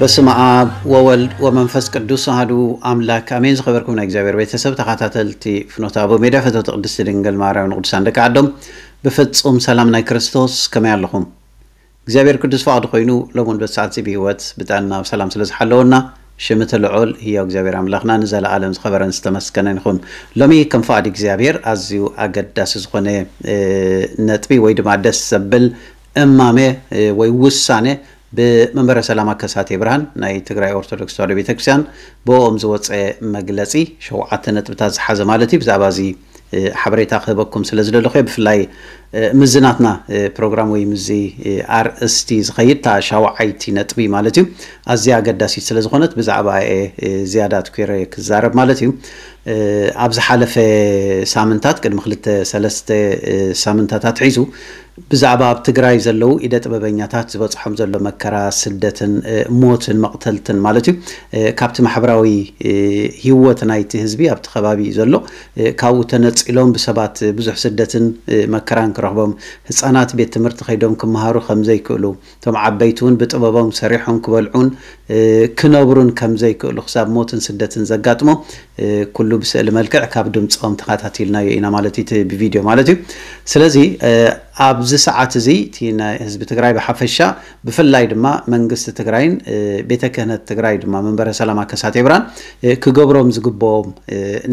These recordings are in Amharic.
በስመ አብ ወወልድ ወመንፈስ ቅዱስ አሐዱ አምላክ አሜን። ዝኸበርኩም ናይ እግዚኣብሔር ቤተሰብ ተኸታተልቲ ፍኖተ አቦሜዳ ፈተውቲ ቅድስቲ ድንግል ማርያም ንቅዱሳን ደቂ ዓዶም ብፍጹም ሰላም ናይ ክርስቶስ ከመይ ኣለኹም? እግዚኣብሔር ቅዱስ ፍቓዱ ኮይኑ ሎሙን በሰዓት ብሂወት ብጣና ብሰላም ስለ ዝሓለወና ሽም እቲ ልዑል ህያው እግዚኣብሔር ኣምላኽና ንዘለኣለም ዝኸበረን ዝተመስከነን ይኹን ሎሚ ከም ፍቓድ እግዚኣብሔር ኣዝዩ ኣገዳሲ ዝኾነ ነጥቢ ወይ ድማ ደስ ዘብል እማሜ ወይ ውሳነ ብመንበረ ሰላማ ከሳቴ ብርሃን ናይ ትግራይ ኦርቶዶክስ ተዋህዶ ቤተክርስትያን ብኦም ዝወፀ መግለፂ ሸውዓተ ነጥብታት ዝሓዘ ማለት እዩ ብዛዕባ እዚ ሓበሬታ ክህበኩም ስለ ዝደለኹ ብፍላይ ምስ ዝናትና ፕሮግራም ወይ ምዚ ኣርእስቲ ዝኸይድ ታ ሻውዓይቲ ነጥቢ ማለት እዩ ኣዝያ ኣገዳሲት ስለ ዝኾነት ብዛዕባ እየ ዝያዳት ኩረ ክዛረብ ማለት እዩ ኣብ ዝሓለፈ ሳምንታት ቅድሚ ክልተ ሰለስተ ሳምንታታት ሒዙ ብዛዕባ ኣብ ትግራይ ዘለው ኢደ ጥበበኛታት ዝበፅሖም ዘሎ መከራ ስደትን ሞትን መቕተልትን ማለት እዩ ካብቲ ማሕበራዊ ሂወት ናይቲ ህዝቢ ኣብቲ ከባቢ ዘሎ ካብኡ ተነፂሎም ብሰባት ብዙሕ ስደትን መከራን نكرهبهم هسانات بيت تمرت خيدهم كمهارو خمزي كلو تم عبيتون بتقبابهم سريحهم كبلعون ክነብሩን ከም ዘይክእሉ ክሳብ ሞትን ስደትን ዘጋጥሞ ኩሉ ብስእሊ መልክዕ ካብ ድምፆም ተኸታቲልናዮ ኢና ማለት እዩ ብቪድዮ ማለት እዩ ስለዚ ኣብዚ ሰዓት እዚ እቲ ናይ ህዝቢ ትግራይ ብሓፈሻ ብፍላይ ድማ መንግስቲ ትግራይን ቤተ ክህነት ትግራይ ድማ መንበረ ሰላማ ከሳቴብራን ክገብሮም ዝግብኦም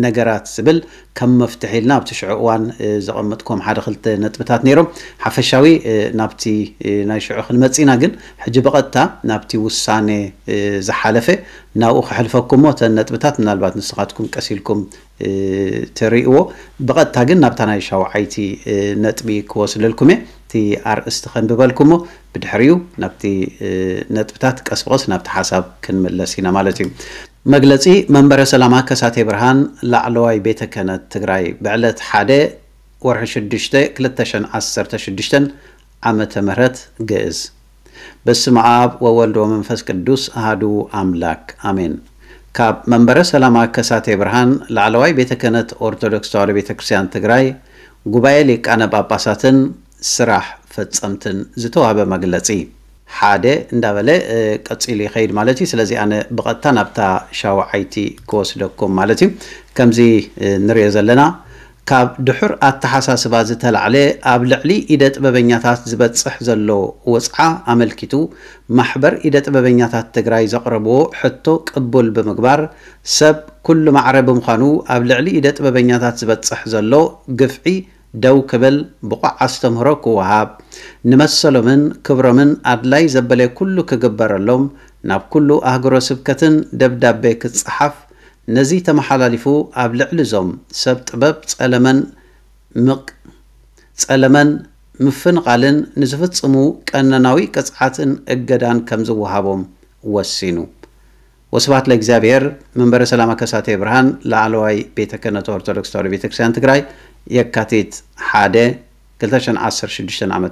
ነገራት ዝብል ከም መፍትሒ ኢልና ኣብቲ ሽዑ እዋን ዘቐምጥኩም ሓደ ክልተ ነጥብታት ነይሮም ሓፈሻዊ ናብቲ ናይ ሽዑ ክንመፂና ግን ሕጂ ብቐጥታ ናብቲ ውሳኔ ዝሓለፈ ናብኡ ክሕልፈኩም ሞ ተን ነጥብታት ምናልባት ንስኻትኩም ቀሲልኩም ትርእይዎ ብቐጥታ ግን ናብታ ናይ ሻውዓይቲ ነጥቢ ክወስለልኩም እየ እቲ ኣርእስቲ ከንብበልኩም ሞ ብድሕሪኡ ናብቲ ነጥብታት ቀስ ብቐስ ናብቲ ሓሳብ ክንምለስ ኢና ማለት እዩ መግለፂ መንበረ ሰላማ ከሳቴ ብርሃን ላዕለዋይ ቤተ ክህነት ትግራይ ብዕለት ሓደ ወርሒ 6 2016 ዓመተ ምህረት ግእዝ በስም አብ ወወልድ ወመንፈስ ቅዱስ አህዱ አምላክ አሜን። ካብ መንበረ ሰላማ ከሳቴ ብርሃን ላዕለዋይ ቤተ ክህነት ኦርቶዶክስ ተዋሕዶ ቤተ ክርስቲያን ትግራይ ጉባኤ ሊቃነ ጳጳሳትን ስራሕ ፈፀምትን ዝተዋህበ መግለፂ ሓደ እንዳበለ ቀፂሉ ይኸይድ ማለት እዩ ስለዚ ኣነ ብቐጥታ ናብታ ሻውዓይቲ ክወስደኩም ማለት እዩ ከምዚ ንሪኦ ዘለና ካብ ድሑር ኣተሓሳስባ ዝተላዕለ ኣብ ልዕሊ ኢደ ጥበበኛታት ዝበፅሕ ዘሎ ወፅዓ ኣመልኪቱ ማሕበር ኢደ ጥበበኛታት ትግራይ ዘቕረብዎ ሕቶ ቅቡል ብምግባር ሰብ ኩሉ ማዕረ ብምዃኑ ኣብ ልዕሊ ኢደ ጥበበኛታት ዝበፅሕ ዘሎ ግፍዒ ደው ክብል ብቑዕ ኣስተምህሮ ክወሃብ ንመሰሎምን ክብሮምን ኣድላይ ዘበለ ኩሉ ክግበረሎም ናብ ኩሉ ኣህግሮ ስብከትን ደብዳቤ ክጽሓፍ ነዚ ተመሓላሊፉ ኣብ ልዕሊ እዞም ሰብ ጥበብ ጸለመን ምቕ ጸለመን ምፍንቓልን ንዝፍጽሙ ቀነናዊ ቅጽዓትን እገዳን ከም ዝወሃቦም ወሲኑ ወስብሐት ለእግዚአብሔር መንበረ ሰላማ ከሳቴ ብርሃን ላዕለዋይ ቤተ ክህነት ኦርቶዶክስ ተዋህዶ ቤተ ክርስቲያን ትግራይ የካቲት 1 216 ዓ ም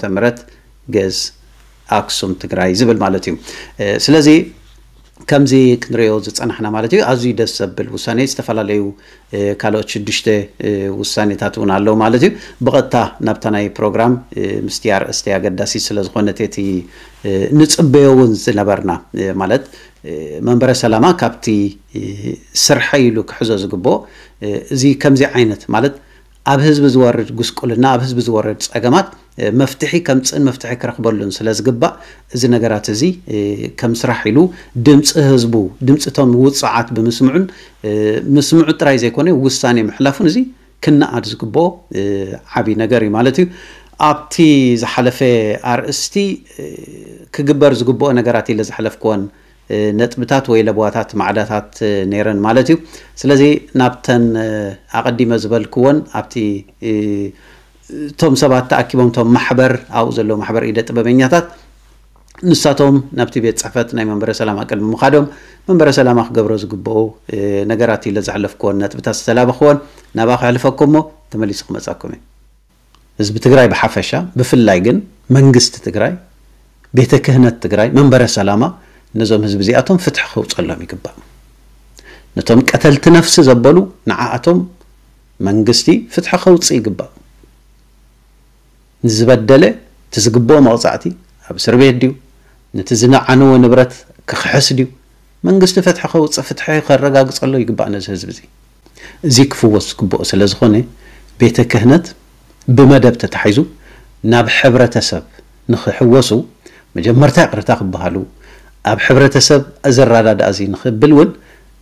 ገዝ ኣክሱም ትግራይ ዝብል ማለት እዩ ስለዚ ከምዚ ክንሪኦ ዝፀናሕና ማለት እዩ ኣዝዩ ደስ ዘብል ውሳነ ዝተፈላለዩ ካልኦት ሽዱሽተ ውሳኔታት እውን ኣለው ማለት እዩ ብቐጥታ ናብታ ናይ ፕሮግራም ምስቲ ኣርእስቲ ኣገዳሲ ስለዝኮነ እቲ ንፅበዮ እውን ዝነበርና ማለት መንበረ ሰላማ ካብቲ ስርሐ ኢሉ ክሕዞ ዝግብኦ እዚ ከምዚ ዓይነት ማለት ኣብ ህዝቢ ዝወርድ ጉስቁልና ኣብ ህዝቢ ዝወርድ ፀገማት መፍትሒ ከምፅን መፍትሒ ክረክበሉን ስለ ዝግባእ እዚ ነገራት እዚ ከም ስራሕ ኢሉ ድምፂ ህዝቡ ድምፅቶም ውፅዓት ብምስምዑን ምስምዑ ጥራይ ዘይኮነ ውሳኔ ምሕላፉን እዚ ክነኣድ ዝግብኦ ዓብይ ነገር እዩ ማለት እዩ ኣብቲ ዝሓለፈ ኣርእስቲ ክግበር ዝግብኦ ነገራት ኢለ ዝሓለፍክዎን ነጥብታት ወይ ለብዋታት ማዕዳታት ነይረን ማለት እዩ ስለዚ ናብተን ኣቐዲመ ዝበልክዎን ኣብቲ እቶም ሰባት ተኣኪቦም ቶም ማሕበር ኣብኡ ዘሎ ማሕበር ኢደ ጥበበኛታት ንሳቶም ናብቲ ቤት ፅሕፈት ናይ መንበረ ሰላማ ቅድሚ ምኻዶም መንበረ ሰላማ ክገብሮ ዝግብኡ ነገራት ኢለ ዝሓለፍክዎን ነጥብታት ዝተላበኽዎን ናባ ክሕልፈኩም ሞ ተመሊሱ ክመፃኩም እዩ ህዝቢ ትግራይ ብሓፈሻ ብፍላይ ግን መንግስቲ ትግራይ ቤተ ክህነት ትግራይ መንበረ ሰላማ ነዞም ህዝቢ እዚኣቶም ፍትሒ ክውፀሎም ይግባእ ነቶም ቀተልቲ ነፍሲ ዘበሉ ንዓኣቶም መንግስቲ ፍትሒ ከውፅእ ይግባእ ንዝበደለ እቲ ዝግብኦ መቕፃዕቲ ኣብ እስር ቤት ድዩ ነቲ ዝነዓነዎ ንብረት ክክሕስ ድዩ መንግስቲ ፍትሒ ከውፅእ ፍትሒ ከረጋግፀሎ ይግባእ ነዚ ህዝቢ እዚ እዚ ክፍወስ ዝግብኦ ስለ ዝኾነ ቤተ ክህነት ብመደብ ተታሒዙ ናብ ሕብረተሰብ ንክሕወሱ መጀመርታ ይቅርታ ክበሃሉ ኣብ ሕብረተሰብ ዘረዳድእ እዚ ንክብል እውን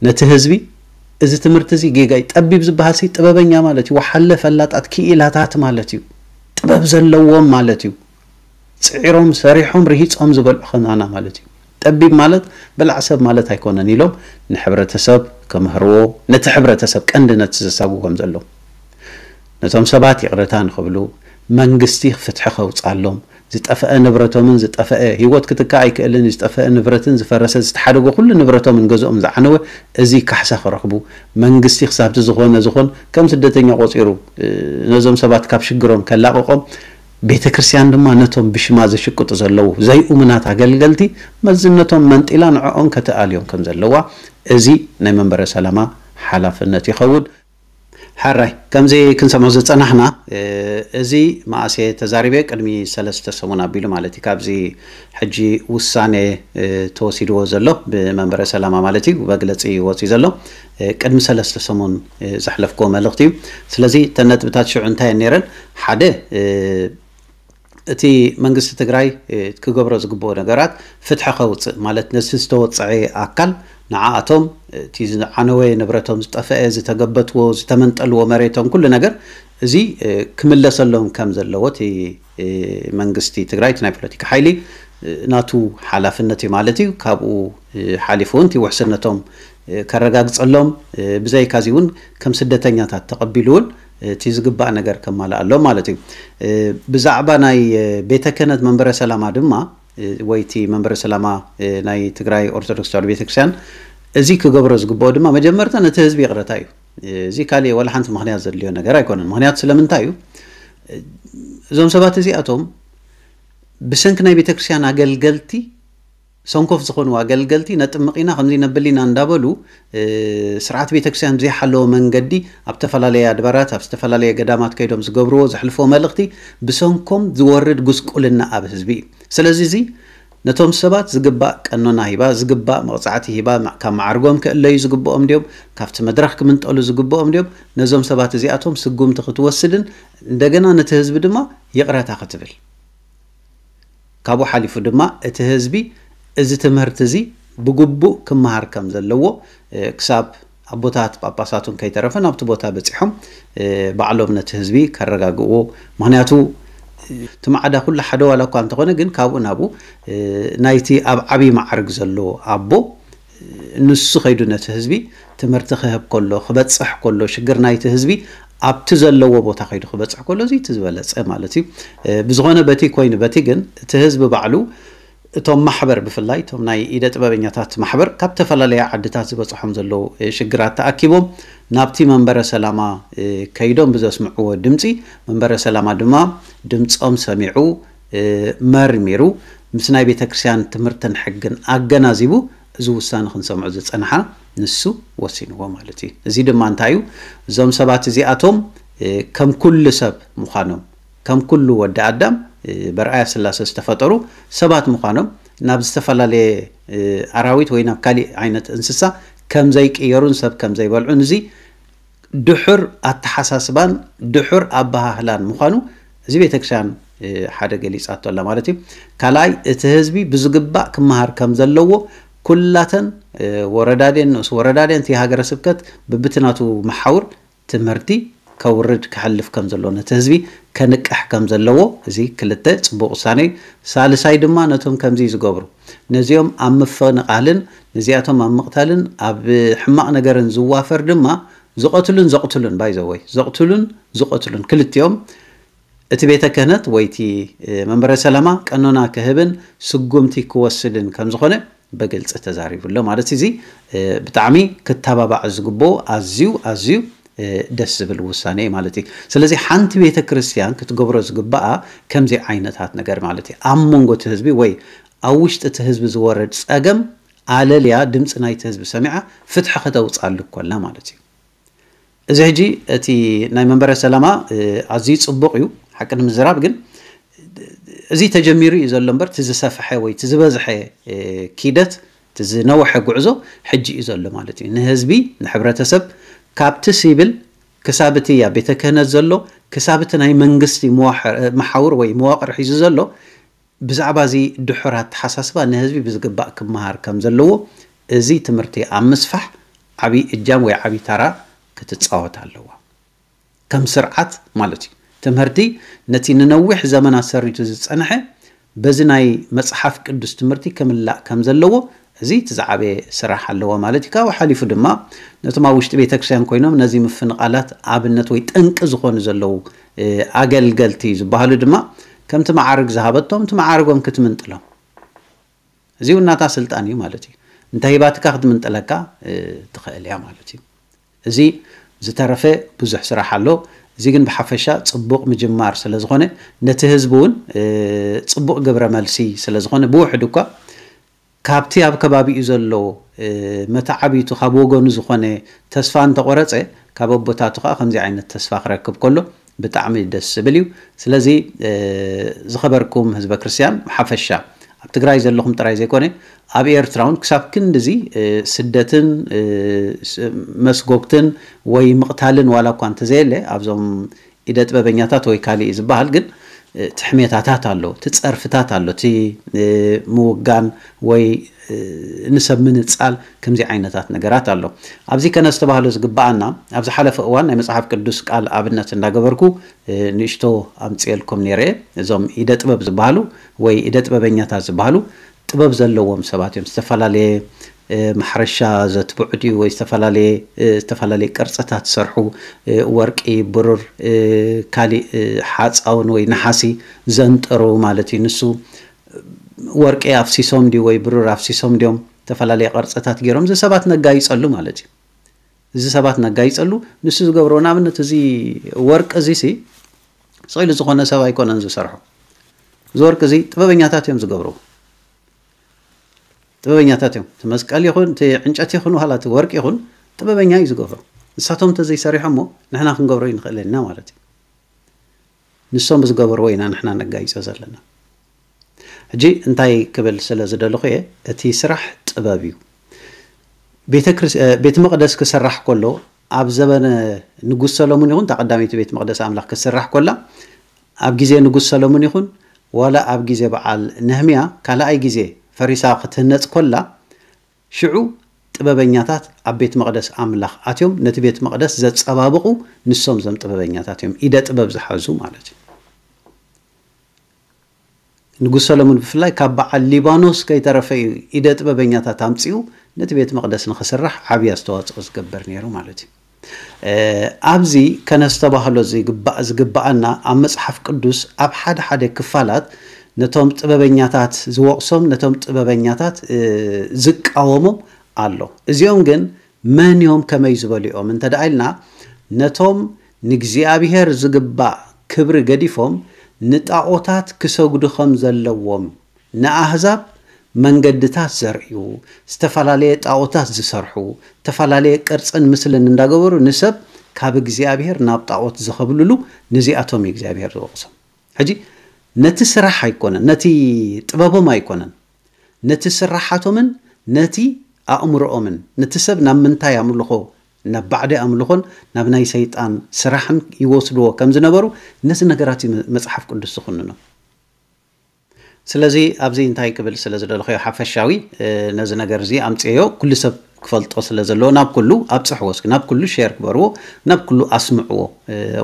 ነቲ ህዝቢ እዚ ትምህርቲ እዚ ጌጋይ ጠቢብ ዝበሃል ሰይ ጥበበኛ ማለት እዩ ወሓለ ፈላጣት ክኢላታት ማለት እዩ ጥበብ ዘለዎም ማለት እዩ ፅዒሮም ሰሪሖም ርሂፆም ዝበልዑ ከምና ማለት እዩ ጠቢብ ማለት በላዕ ሰብ ማለት ኣይኮነን ኢሎም ንሕብረተሰብ ከምህርዎ ነቲ ሕብረተሰብ ቀንዲ ነቲ ዘሳብዎም ዘሎ ነቶም ሰባት ይቕርታ ንኽብሉ መንግስቲ ፍትሒ ከውፃሎም ዝጠፍአ ንብረቶምን ዝጠፍአ ሂወት ክትካ ኣይክእልን ዝጠፍአ ንብረትን ዝፈረሰ ዝተሓደጎ ኩሉ ንብረቶምን ገዝኦም ዝዓነወ እዚ ካሕሳ ክረክቡ መንግስቲ ክሳብቲ ዝኮነ ዝኮን ከም ስደተኛ ቆፂሩ ነዞም ሰባት ካብ ሽግሮም ከላቕቆም ቤተ ክርስትያን ድማ ነቶም ብሽማ ዘሽቅጡ ዘለው ዘይኡምናት ኣገልገልቲ መዝነቶም መንጢላ ንዕኦም ከተኣልዮም ከም ዘለዋ እዚ ናይ መንበረ ሰላማ ሓላፍነት ይኸውን ሓራይ ከምዚ ክንሰምዖ ዝፀናሕና እዚ ማእሰ ተዛሪበ ቅድሚ ሰለስተ ሰሙን ኣቢሉ ማለት እዩ ካብዚ ሕጂ ውሳነ ተወሲድዎ ዘሎ ብመንበረ ሰላማ ማለት እዩ መግለፂ ወፂኡ ዘሎ ቅድሚ ሰለስተ ሰሙን ዘሕለፍክዎ መልእኽቲ እዩ ስለዚ ተነጥብታት ሽዑ እንታይ ነረን ሓደ እቲ መንግስቲ ትግራይ ክገብሮ ዝግብኦ ነገራት ፍትሐ ከውፅእ ማለት ነዚ ዝተወፅዐ ኣካል ንዓኣቶም እቲ ዝዓነወ ንብረቶም ዝጠፍአ ዝተገበትዎ ዝተመንጠልዎ መሬቶም ኩሉ ነገር እዚ ክምለሰሎም ከም ዘለዎ እቲ መንግስቲ ትግራይ እቲ ናይ ፖለቲካ ሓይሊ ናቱ ሓላፍነት እዩ ማለት እዩ ካብኡ ሓሊፉ እውን እቲ ውሕስነቶም ከረጋግፀሎም ብዘይካዚ እውን ከም ስደተኛታት ተቐቢሉ እውን እቲ ዝግባእ ነገር ከማልእ ኣሎ ማለት እዩ ብዛዕባ ናይ ቤተ ክህነት መንበረ ሰላማ ድማ ወይ እቲ መንበረ ሰላማ ናይ ትግራይ ኦርቶዶክስ ተዋህዶ ቤተክርስትያን እዚ ክገብሮ ዝግብኦ ድማ መጀመርታ ነቲ ህዝቢ ይቕረታ እዩ እዚ ካሊእ ወላ ሓንቲ ምክንያት ዘድልዮ ነገር ኣይኮነን ምክንያት ስለምንታይ እዩ እዞም ሰባት እዚኣቶም ብሰንኪ ናይ ቤተክርስትያን ኣገልገልቲ ሰንኮፍ ዝኾኑ ኣገልገልቲ ነጥምቂና ከምዚ ነብሊና እንዳበሉ ስርዓት ቤተክርስትያን ዘይሓለወ መንገዲ ኣብ ዝተፈላለየ ኣድባራት ኣብ ዝተፈላለየ ገዳማት ከይዶም ዝገብርዎ ዘሕልፎ መልእኽቲ ብሰንኮም ዝወርድ ጉስቁልና ኣብ ህዝቢ እዩ ስለዚ እዚ ነቶም ሰባት ዝግባእ ቀኖና ሂባ ዝግባእ መቕፃዕቲ ሂባ ካብ ማዕርጎም ክእለዩ ዝግብኦም ድዮም ካብቲ መድረኽ ክምንጠሉ ዝግብኦም ድዮም ነዞም ሰባት እዚኣቶም ስጉምቲ ክትወስድን እንደገና ነቲ ህዝቢ ድማ ይቕረታ ክትብል ካብኡ ሓሊፉ ድማ እቲ ህዝቢ እዚ ትምህርቲ እዚ ብግቡእ ክመሃር ከም ዘለዎ ክሳብ ኣቦታት ጳጳሳቱን ከይተረፈ ናብቲ ቦታ በፂሖም ባዕሎም ነቲ ህዝቢ ከረጋግእዎ ምክንያቱ እቲ ማዕዳ ኩሉ ሓደ ዋላ እኳ እንተኾነ ግን ካብኡ ናብኡ ናይቲ ኣብ ዓብዪ ማዕርግ ዘሎ ኣቦ ንሱ ከይዱ ነቲ ህዝቢ ትምህርቲ ክህብ ከሎ ክበፅሕ ከሎ ሽግር ናይቲ ህዝቢ ኣብቲ ዘለዎ ቦታ ከይዱ ክበፅሕ ከሎ እዚ እቲ ዝበለፀ ማለት እዩ ብዝኾነ በቲ ኮይኑ በቲ ግን እቲ ህዝቢ ባዕሉ እቶም ማሕበር ብፍላይ እቶም ናይ ኢደ ጥበበኛታት ማሕበር ካብ ዝተፈላለያ ዓድታት ዝበፅሖም ዘለዉ ሽግራት ተኣኪቦም ናብቲ መንበረ ሰላማ ከይዶም ብዘስምዕዎ ድምፂ መንበረ ሰላማ ድማ ድምፆም ሰሚዑ መርሚሩ ምስ ናይ ቤተክርስትያን ትምህርትን ሕግን ኣገናዚቡ እዚ ውሳነ ክንሰምዑ ዝፀንሓ ንሱ ወሲንዎ ማለት እዩ እዚ ድማ እንታይ እዩ እዞም ሰባት እዚኣቶም ከም ኩሉ ሰብ ምዃኖም ከም ኩሉ ወዲ ኣዳም በረኣያ ስላሴ ዝተፈጠሩ ሰባት ምኳኖም ናብ ዝተፈላለየ ኣራዊት ወይ ናብ ካሊእ ዓይነት እንስሳ ከም ዘይቅየሩን ሰብ ከም ዘይበልዑን እዚ ድሑር ኣተሓሳስባን ድሑር ኣባሃህላን ምኳኑ እዚ ቤተክርስትያን ሓደ ገሊፃቶ ኣላ ማለት እዩ ካልኣይ እቲ ህዝቢ ብዝግባእ ክመሃር ከም ዘለዎ ኩላተን ወረዳድን ንእሱ ወረዳድን እቲ ሃገረ ስብከት ብብትናቱ መሓውር ትምህርቲ ከውርድ ክሕልፍ ከም ዘለዎ ነቲ ህዝቢ ከንቅሕ ከም ዘለዎ እዚ ክልተ ፅቡቅ ውሳነ እዩ ሳልሳይ ድማ ነቶም ከምዚ ዝገብሩ ነዚኦም ኣብ ምፈንቃልን ነዚኣቶም ኣብ ምቕታልን ኣብ ሕማቕ ነገርን ዝዋፈር ድማ ዝቐትሉን ዘቕትሉን ባይዘወይ ዘቕትሉን ዝቐትሉን ክልቲኦም እቲ ቤተ ክህነት ወይቲ መንበረ ሰላማ ቀኖና ክህብን ስጉምቲ ክወስድን ከም ዝኾነ በግልፂ ተዛሪቡሎ ማለት እዚ ብጣዕሚ ክተባባዕ ዝግብኦ ኣዝዩ ኣዝዩ دس بل وساني مالتي سلزي حانت بيت كريستيان كتقبرز قبقى كم زي عينت هات نقر مالتي أمونغو تهزبي وي أوشت تهزبي زورد سأقم على ليا دمس ناي تهزبي سمعة فتحة خدوت على كلا مالتي إذا هجي أتي ناي منبر سلامة عزيز أبقيو حكا مزراب قن زي تجميري إذا اللمبر تزسافحة وي تزبازحة كيدت تزنوح قعزو حجي إذا اللمالتي نهزبي نحبرة تسب ካብቲ ሲብል ክሳብቲ እያ ቤተ ክህነት ዘሎ ክሳብቲ ናይ መንግስቲ መሓውር ወይ መዋቅር ሒዙ ዘሎ ብዛዕባ እዚ ድሑር ኣተሓሳስባ ንህዝቢ ብዝግባእ ክመሃር ከም ዘለዎ እዚ ትምህርቲ ኣብ ምስፋሕ ዓብዪ እጃም ወይ ዓብዪ ታራ ክትፃወት ኣለዋ ከም ስርዓት ማለት እዩ ትምህርቲ ነቲ ንነዊሕ ዘመናት ሰሪቱ ዝፀንሐ በዚ ናይ መፅሓፍ ቅዱስ ትምህርቲ ክምላእ ከም ዘለዎ እዚ እቲ ዝዓበየ ስራሕ ኣለዎ ማለት እዩ ካብኡ ሓሊፉ ድማ ነቶም ኣብ ውሽጢ ቤተክርስትያን ኮይኖም ነዚ ምፍንቃላት ኣብነት ወይ ጠንቂ ዝኾኑ ዘለው ኣገልገልቲ ዝበሃሉ ድማ ከምቲ መዓርግ ዝሃበቶም እቲ መዓርጎም ክትምንጥሎም እዚ እውን ናታ ስልጣን እዩ ማለት እዩ እንታይ ሂባትካ ክትምንጥለካ ትኽእል እያ ማለት እዩ እዚ ዝተረፈ ብዙሕ ስራሕ ኣሎ እዚ ግን ብሓፈሻ ፅቡቕ ምጅማር ስለ ዝኾነ ነቲ ህዝቢ እውን ፅቡቕ ግብረ መልሲ ስለ ዝኾነ ብውሕድ እኳ ካብቲ ኣብ ከባቢኡ ዘሎ መታዓቢቱ ካብ ወገኑ ዝኾነ ተስፋ እንተቆረፀ ካብ ኣቦታቱ ከዓ ከምዚ ዓይነት ተስፋ ክረክብ ከሎ ብጣዕሚ ደስ ዝብል እዩ ስለዚ ዝኸበርኩም ህዝበ ክርስትያን ሓፈሻ ኣብ ትግራይ ዘለኹም ጥራይ ዘይኮነ ኣብ ኤርትራ እውን ክሳብ ክንዲዚ ስደትን መስጎግትን ወይ ምቕታልን ዋላ እኳ እንተዘየለ ኣብዞም ኢደ ጥበበኛታት ወይ ካሊእ ዝበሃል ግን ትሕሜታታት ኣሎ እቲ ፀርፍታት ኣሎ እቲ ምውጋን ወይ ንሰብ ምንፃል ከምዚ ዓይነታት ነገራት ኣሎ ኣብዚ ከነ ዝተባህሎ ዝግባኣና ኣብ ሓለፈ እዋን ናይ መፅሓፍ ቅዱስ ቃል ኣብነት እንዳገበርኩ ንእሽቶ ኣምፅኤልኩም ነረ እዞም ኢደ ጥበብ ዝበሃሉ ወይ ኢደ ጥበበኛታት ዝበሃሉ ጥበብ ዘለዎም ሰባት እዮም ዝተፈላለየ ማሕረሻ ዘትብዑ ድዩ ወይ ዝተፈላለየ ቅርፅታት ዝሰርሑ ወርቂ ብሩር ካሊእ ሓፃውን ወይ ናሓሲ ዘንጥሩ ማለት እዩ ንሱ ወርቂ ኣፍሲሶም ድዩ ወይ ብሩር ኣፍሲሶም ድዮም ዝተፈላለየ ቅርፅታት ገይሮም እዚ ሰባት ነጋይፀሉ ማለት እዩ እዚ ሰባት ነጋይፀሉ ንሱ ዝገብሮ ንኣብነት እዚ ወርቂ እዚ ሲ ስቂሉ ዝኾነ ሰብ ኣይኮነን ዝሰርሖ እዚ ወርቂ እዚ ጥበበኛታት እዮም ዝገብርዎ ጥበበኛታት እዮም እቲ መስቀል ይኹን እቲ ዕንጨት ይኹን ዋላ እቲ ወርቂ ይኹን ጥበበኛ እዩ ዝገብሮ ንሳቶም እንተዘይሰሪሖም ሞ ንሕና ክንገብሮ እዩ ንኽእል ኢና ማለት እዩ ንሶም ዝገበርዎ ኢና ንሕና ነጋይፆ ዘለና ሕጂ እንታይ ክብል ስለ ዝደለኹ እየ እቲ ስራሕ ጥበብ እዩ ቤተ መቅደስ ክስራሕ ከሎ ኣብ ዘበነ ንጉስ ሰሎሙን ይኹን እታ ቀዳመይቲ ቤት መቕደስ ኣምላኽ ክስራሕ ኮላ ኣብ ግዜ ንጉስ ሰሎሙን ይኹን ዋላ ኣብ ግዜ በዓል ነህምያ ካልኣይ ግዜ ፈሪሳ ክትህነፅ ኮላ ሽዑ ጥበበኛታት ኣብ ቤት መቅደስ ኣምላኽ ኣትዮም ነቲ ቤት መቅደስ ዘፀባብቑ ንሶም ዞም ጥበበኛታት እዮም ኢደ ጥበብ ዝሓዙ ማለት እዩ ንጉስ ሰሎሞን ብፍላይ ካብ በዓል ሊባኖስ ከይተረፈ እዩ ኢደ ጥበበኛታት ኣምፅኡ ነቲ ቤት መቅደስ ንክስራሕ ዓብይ ኣስተዋፅኦ ዝገበር ነይሩ ማለት እዩ ኣብዚ ከነስተባህሎ ዝግባእና ኣብ መፅሓፍ ቅዱስ ኣብ ሓደ ሓደ ክፋላት ነቶም ጥበበኛታት ዝወቕሶም ነቶም ጥበበኛታት ዝቃወሞም ኣሎ እዚኦም ግን መን ዮም ከመይ ዝበልኦም እንተ ደኣ ኢልና ነቶም ንእግዚኣብሄር ዝግባእ ክብሪ ገዲፎም ንጣዖታት ክሰጉዱ ከም ዘለዎም ንኣህዛብ መንገድታት ዘርእዩ ዝተፈላለየ ጣዖታት ዝሰርሑ ዝተፈላለየ ቅርፅን ምስልን እንዳገበሩ ንሰብ ካብ እግዚኣብሄር ናብ ጣዖት ዝኸብልሉ ንዚኣቶም እዩ እግዚኣብሄር ዝወቕሶም ሕጂ ነቲ ስራሕ ኣይኮነን ነቲ ጥበቦም ኣይኮነን ነቲ ስራሓቶምን ነቲ ኣእምሮኦምን ነቲ ሰብ ናብ ምንታይ ኣምልኾ ናብ ባዕደ ኣምልኾን ናብ ናይ ሰይጣን ስራሕን ይወስድዎ ከም ዝነበሩ ነቲ ነገራት እዩ መፅሓፍ ቅዱስ ዝኽንኖ ስለዚ ኣብዚ እንታይ ክብል ስለ ዝደለኸዮ ሓፈሻዊ ነዚ ነገር እዚ ኣምፅዮ ኩሉ ሰብ ክፈልጦ ስለ ዘለዎ ናብ ኩሉ ኣብፅሕዎ እስኪ ናብ ኩሉ ሸር ክበርዎ ናብ ኩሉ ኣስምዕዎ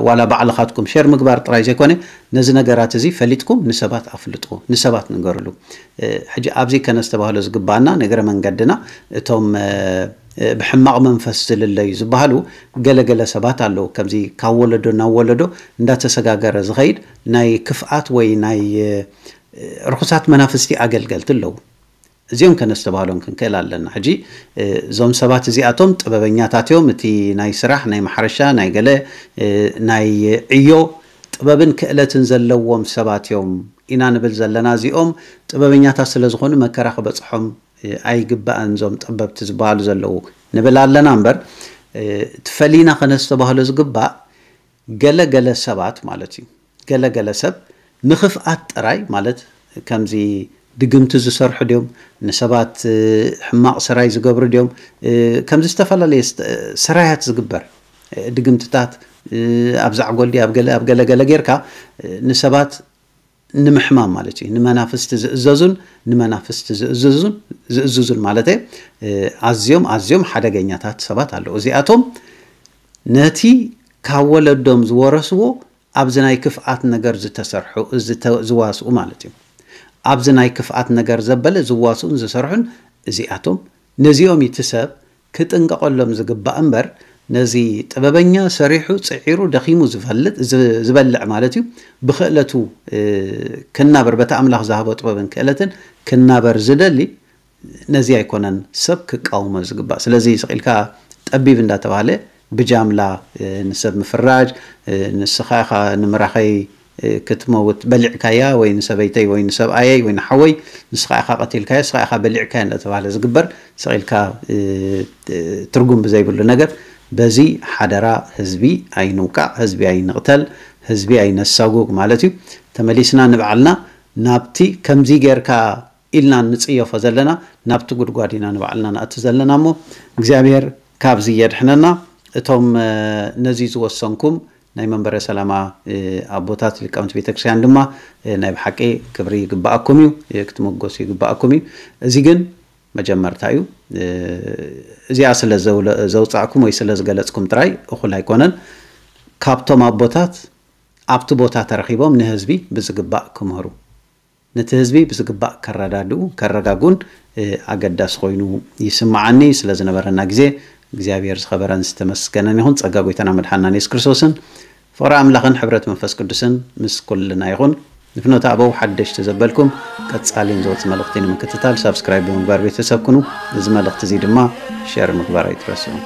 ዋላ ባዕልኻትኩም ሸር ምግባር ጥራይ ዘይኮነ ነዚ ነገራት እዚ ፈሊጥኩም ንሰባት ኣፍልጡ ንሰባት ንገርሉ ሕጂ ኣብዚ ከነ ዝተባህሎ ዝግባአና ነገረ መንገድና እቶም ብሕማቕ መንፈስ ዝልለዩ ዝበሃሉ ገለገለ ሰባት ኣለው ከምዚ ካብ ወለዶ ናብ ወለዶ እንዳተሰጋገረ ዝኸይድ ናይ ክፍኣት ወይ ናይ ርኩሳት መናፍስቲ ኣገልገልቲ ኣለው እዚኦም ከነስተባሃሎም ክንክእል ኣለና ሕጂ እዞም ሰባት እዚኣቶም ጥበበኛታት እዮም እቲ ናይ ስራሕ ናይ ማሕረሻ ናይ ገለ ናይ ዕዮ ጥበብን ክእለትን ዘለዎም ሰባት እዮም ኢና ንብል ዘለና እዚኦም ጥበበኛታት ስለ ዝኾኑ መከራ ክበፅሖም ኣይግባእን እዞም ጥበብቲ ዝበሃሉ ዘለው ንብል ኣለና እምበር ትፈሊና ከነስተባህሎ ዝግባእ ገለገለ ሰባት ማለት እዩ ገለገለ ሰብ ንኽፍኣት ጥራይ ማለት ከምዚ ድግምቲ ዝሰርሑ ድዮም ንሰባት ሕማቅ ስራይ ዝገብሩ ድዮም ከምዚ ዝተፈላለየ ስራያት ዝግበር ድግምትታት ኣብ ዛዕጎል ኣብ ገለገለ ጌርካ ንሰባት ንምሕማም ማለት እዩ ንመናፍስቲ ዝእዘዙን ንመናፍስቲ ዝእዝዙን ዝእዝዙን ማለት እየ ኣዝዮም ኣዝዮም ሓደገኛታት ሰባት ኣለዉ እዚኣቶም ነቲ ካብ ወለዶም ዝወረስዎ ኣብዚ ናይ ክፍኣት ነገር ዝተሰርሑ ዝዋስኡ ማለት እዩ ኣብዚ ናይ ክፍኣት ነገር ዘበለ ዝዋስኡን ዝሰርሑን እዚኣቶም ነዚኦም ይቲ ሰብ ክጥንቀቐሎም ዝግባእ እምበር ነዚ ጥበበኛ ሰሪሑ ፅዒሩ ደኺሙ ዝበልዕ ማለት እዩ ብክእለቱ ክናበር በቲ ኣምላኽ ዝሃቦ ጥበብን ክእለትን ክናበር ዝደሊ ነዚ ኣይኮነን ሰብ ክቃውሞ ዝግባእ ስለዚ ስቂኢልካ ጠቢብ እንዳተባሃለ ብጃምላ ንሰብ ምፍራጅ ንስኻ ኢኻ ንምራኸይ ክትመውት በሊዕካያ ወይ ንሰበይተይ ወይ ንሰብኣየይ ወይ ንሓወይ ንስኻ ኢኻ ቀቲልካዮ ንስኻ ኢኻ በሊዕካዮ እናተባሃለ ዝግበር ስቂኢልካ ትርጉም ብዘይብሉ ነገር በዚ ሓደራ ህዝቢ ኣይንውቃዕ ህዝቢ ኣይንቕተል ህዝቢ ኣይነሳጉግ ማለት እዩ ተመሊስና ንበዓልና ናብቲ ከምዚ ጌርካ ኢልና ንፅየፎ ዘለና ናብቲ ጉድጓድ ኢና ንባዕልና ንኣቲ ዘለና እሞ እግዚኣብሄር ካብዚ የድሕነና እቶም ነዚ ዝወሰንኩም ናይ መንበረ ሰላማ ኣቦታት ሊቃውንቲ ቤተክርስትያን ድማ ናይ ብሓቂ ክብሪ ይግባኣኩም እዩ ክትመጎሱ ይግባኣኩም እዩ እዚ ግን መጀመርታ እዩ እዚኣ ስለ ዘውፃዕኩም ወይ ስለ ዝገለፅኩም ጥራይ እኹል ኣይኮነን ካብቶም ኣቦታት ኣብቲ ቦታ ተረኪቦም ንህዝቢ ብዝግባእ ክምህሩ ነቲ ህዝቢ ብዝግባእ ከረዳድኡ ከረጋጉን ኣገዳሲ ኮይኑ ይስማዓኒ ስለ ዝነበረና ግዜ እግዚኣብሔር ዝኸበረን ዝተመስገነን ይኹን ፀጋ ጎይታና መድሓና የሱስ ክርስቶስን ፍቕሪ ኣምላኽን ሕብረት መንፈስ ቅዱስን ምስ ኩልና ይኹን ንፍኖት ኣበው ሓደሽቲ ዘበልኩም ቀፃሊን ዝወፅ መልእኽቲ ንምክትታል ሳብስክራይብ ብምግባር ቤተሰብኩኑ እዚ መልእኽቲ እዚ ድማ ሸር ምግባር ኣይትረስዑ